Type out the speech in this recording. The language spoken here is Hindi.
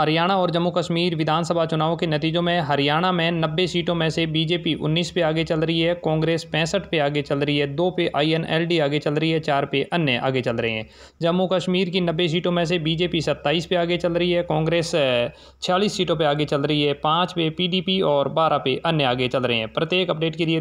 हरियाणा और जम्मू कश्मीर विधानसभा चुनाव के नतीजों में हरियाणा में नब्बे सीटों में से बीजेपी उन्नीस पे आगे चल रही है कांग्रेस पैंसठ पे आगे चल रही है दो पे आई आगे चल रही है चार पे अन्य आगे चल रहे हैं जम्मू कश्मीर की नब्बे सीटों में से बीजेपी सत्ताईस पे आगे चल रही है कांग्रेस छियालीस सीटों पर आगे चल रही है पाँच पे पी और बारह पे अन्य आगे चल रहे हैं प्रत्येक अपडेट के लिए